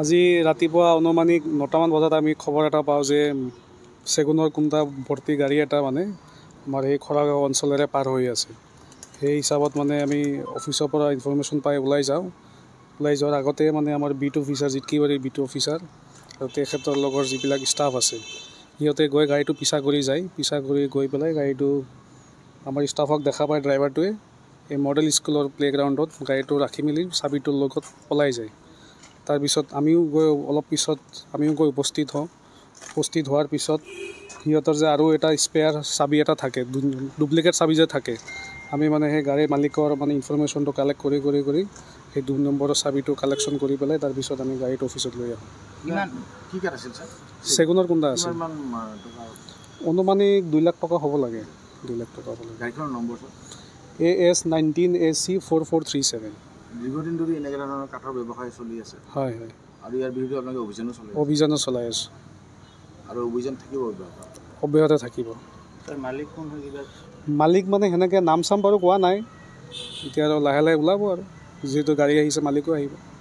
আজি ৰাতিপুৱা অনুমানিক নটামান বজাত আমি খবৰ এটা পাওঁ যে চেগুনৰ কোনোটা ভৰ্তি গাড়ী এটা মানে আমাৰ সেই খৰাগাঁও অঞ্চলেৰে পাৰ হৈ আছে সেই হিচাপত মানে আমি অফিচৰ পৰা ইনফৰ্মেশ্যন পাই ওলাই যাওঁ ওলাই যোৱাৰ আগতে মানে আমাৰ বিট অফিচাৰ জিটকিবাৰীৰ বিট অফিচাৰ আৰু তেখেতৰ লগৰ যিবিলাক ষ্টাফ আছে সিহঁতে গৈ গাড়ীটো পিছা কৰি যায় পিছা কৰি গৈ পেলাই গাড়ীটো আমাৰ ষ্টাফক দেখা পায় ড্ৰাইভাৰটোৱে এই মডেল স্কুলৰ প্লে'গ্ৰাউণ্ডত গাড়ীটো ৰাখি মেলি চাবিটোৰ লগত পলাই যায় তাৰপিছত আমিও গৈ অলপ পিছত আমিও গৈ উপস্থিত হওঁ উপস্থিত হোৱাৰ পিছত সিহঁতৰ যে আৰু এটা স্পেয়াৰ চাবি এটা থাকে ডুপ্লিকেট চাবি যে থাকে আমি মানে সেই গাড়ী মালিকৰ মানে ইনফৰ্মেশ্যনটো কালেক্ট কৰি কৰি কৰি সেই দুই নম্বৰৰ চাবিটো কালেকশ্যন কৰি পেলাই তাৰপিছত আমি গাড়ীটো অফিচত লৈ আহোঁ চেগুনৰ কোনটা আছে অনুমানিক দুই লাখ টকা হ'ব লাগে দুই লাখ টকা হ'ব লাগে A S nineteen A C four four three seven দীর্ঘদিন ধরে এনে ধরনের কাঠের ব্যবসায় চলি আছে হয় হয় আর ইয়ার বিরুদ্ধে আপনাকে অভিযানও চলে অভিযানও চলাই আছে আর অভিযান থাকিব অব্যাহত থাকিব মালিক কোন হয় মালিক মানে হেনেকে নাম চাম বাৰু কোৱা নাই এতিয়া আৰু লাহে লাহে ওলাব আৰু যিহেতু গাড়ী আহিছে মালিকো আহিব